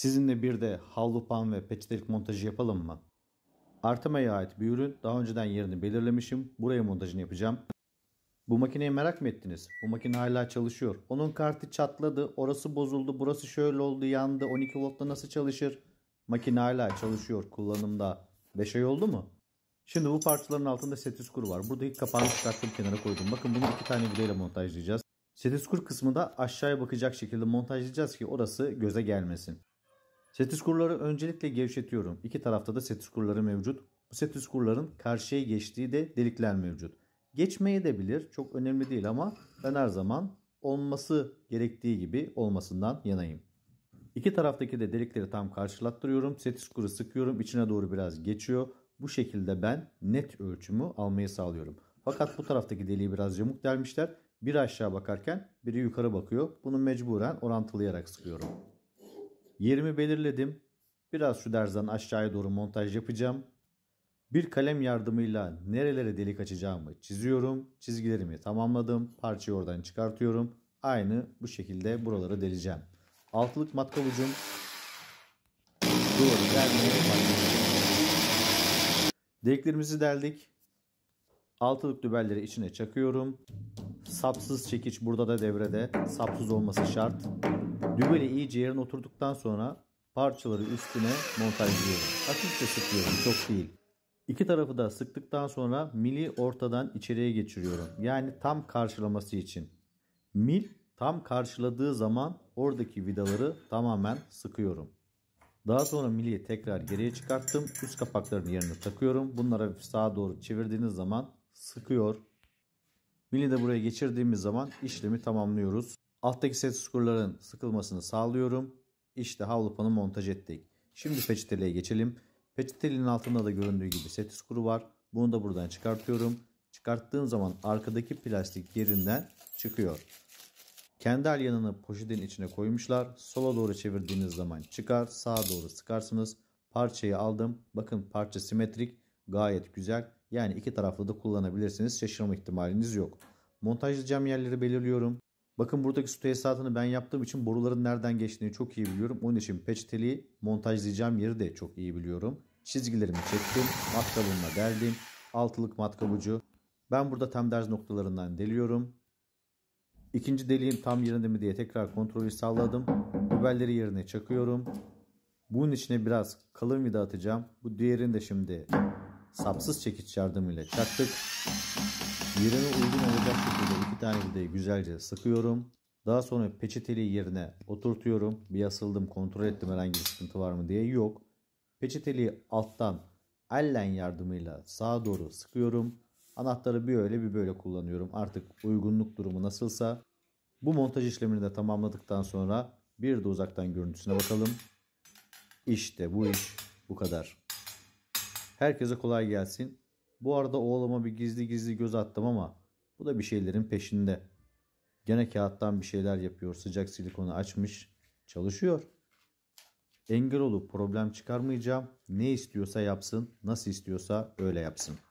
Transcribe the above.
Sizinle bir de havlu ve peçetelik montajı yapalım mı? Artema'ya ait bir ürün. Daha önceden yerini belirlemişim. Buraya montajını yapacağım. Bu makineyi merak mı ettiniz? Bu makine hala çalışıyor. Onun kartı çatladı, orası bozuldu, burası şöyle oldu, yandı, 12 voltta nasıl çalışır? Makine hala çalışıyor kullanımda. 5 ay oldu mu? Şimdi bu parçaların altında setiskur var. Burada ilk kapağını çıkarttım kenara koydum. Bakın bunu iki tane vidayla montajlayacağız. Setiskur kısmı da aşağıya bakacak şekilde montajlayacağız ki orası göze gelmesin. Setiz kurları öncelikle gevşetiyorum. İki tarafta da setiz kurları mevcut. Bu setiz kurların karşıya geçtiği de delikler mevcut. Geçmeye de bilir. Çok önemli değil ama ben her zaman olması gerektiği gibi olmasından yanayım. İki taraftaki de delikleri tam karşılattırıyorum. Setiz kuru sıkıyorum. İçine doğru biraz geçiyor. Bu şekilde ben net ölçümü almayı sağlıyorum. Fakat bu taraftaki deliği biraz yamuk dermişler. Biri aşağı bakarken biri yukarı bakıyor. Bunu mecburen orantılayarak sıkıyorum. Yerimi belirledim. Biraz şu derzden aşağıya doğru montaj yapacağım. Bir kalem yardımıyla nerelere delik açacağımı çiziyorum. Çizgilerimi tamamladım. Parçayı oradan çıkartıyorum. Aynı bu şekilde buraları deleceğim. Altılık matkal ucum duvarı delmeye Deliklerimizi deldik. Altılık dübelleri içine çakıyorum. Sapsız çekiç burada da devrede. Sapsız olması şart. Dübeli iyice yerine oturduktan sonra parçaları üstüne montajlıyorum. Hafifçe sıkıyorum çok değil. İki tarafı da sıktıktan sonra mili ortadan içeriye geçiriyorum. Yani tam karşılaması için. Mil tam karşıladığı zaman oradaki vidaları tamamen sıkıyorum. Daha sonra miliyi tekrar geriye çıkarttım. Üst kapakların yerine takıyorum. Bunları sağa doğru çevirdiğiniz zaman sıkıyor. Mili de buraya geçirdiğimiz zaman işlemi tamamlıyoruz. Alttaki set skorların sıkılmasını sağlıyorum. İşte havlupanı montaj ettik. Şimdi peçeteliğe geçelim. Peçeteliğin altında da göründüğü gibi set skuru var. Bunu da buradan çıkartıyorum. Çıkarttığım zaman arkadaki plastik yerinden çıkıyor. Kendi alyanını poşetin içine koymuşlar. Sola doğru çevirdiğiniz zaman çıkar. Sağa doğru sıkarsınız. Parçayı aldım. Bakın parça simetrik. Gayet güzel. Yani iki taraflı da kullanabilirsiniz. Şaşırma ihtimaliniz yok. Montajlayacağım yerleri belirliyorum. Bakın buradaki su tesisatını ben yaptığım için boruların nereden geçtiğini çok iyi biliyorum. Onun için peçeteli montajlayacağım yeri de çok iyi biliyorum. Çizgilerimi çektim. Matkabımla deldim. Altılık matkabucu. Ben burada temderz noktalarından deliyorum. İkinci deliğim tam yerinde mi diye tekrar kontrolü sağladım. Biberleri yerine çakıyorum. Bunun içine biraz kalın vida atacağım. Bu diğerini de şimdi sapsız çekiç yardımıyla çaktık. Yerine uygun olacak şekilde iki tane vidayı güzelce sıkıyorum. Daha sonra peçeteli yerine oturtuyorum. Bir asıldım kontrol ettim herhangi bir sıkıntı var mı diye. Yok. Peçeteli alttan ellen yardımıyla sağa doğru sıkıyorum. Anahtarı bir öyle bir böyle kullanıyorum. Artık uygunluk durumu nasılsa. Bu montaj işlemini de tamamladıktan sonra bir de uzaktan görüntüsüne bakalım. İşte bu iş bu kadar. Herkese kolay gelsin. Bu arada oğluma bir gizli gizli göz attım ama bu da bir şeylerin peşinde. Gene kağıttan bir şeyler yapıyor. Sıcak silikonu açmış. Çalışıyor. Engel olup problem çıkarmayacağım. Ne istiyorsa yapsın. Nasıl istiyorsa öyle yapsın.